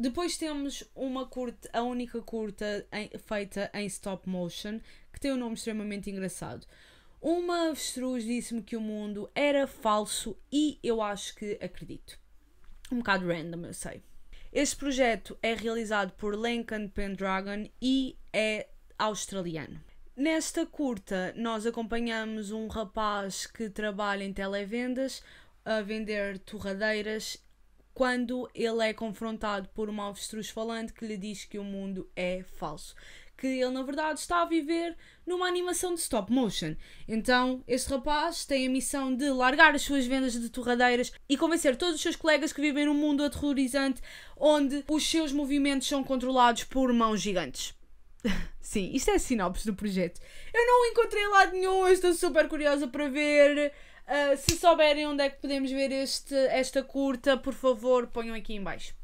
Depois temos uma curta, a única curta em, feita em stop motion, que tem um nome extremamente engraçado. Uma avestruz disse-me que o mundo era falso e eu acho que acredito. Um bocado random, eu sei. Este projeto é realizado por Lincoln Pendragon e é australiano. Nesta curta, nós acompanhamos um rapaz que trabalha em televendas a vender torradeiras quando ele é confrontado por uma avestruz falante que lhe diz que o mundo é falso. Que ele, na verdade, está a viver numa animação de stop motion. Então, este rapaz tem a missão de largar as suas vendas de torradeiras e convencer todos os seus colegas que vivem num mundo aterrorizante onde os seus movimentos são controlados por mãos gigantes. Sim, isto é sinopse do projeto. Eu não encontrei lado nenhum, eu estou super curiosa para ver. Uh, se souberem onde é que podemos ver este, esta curta, por favor, ponham aqui em baixo.